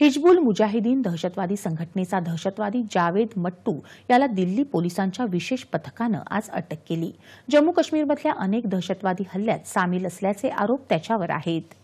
हिजबुल मुजाहिदीन दहशतवादी संघटनेचा दहशतवादी जावेद मट्टू याला दिल्ली पोलिसांच्या विशेष पथकानं आज अटक केली जम्मू काश्मीरमधल्या अनेक दहशतवादी हल्ल्यात सामील असल्याचे आरोप त्याच्यावर आहेत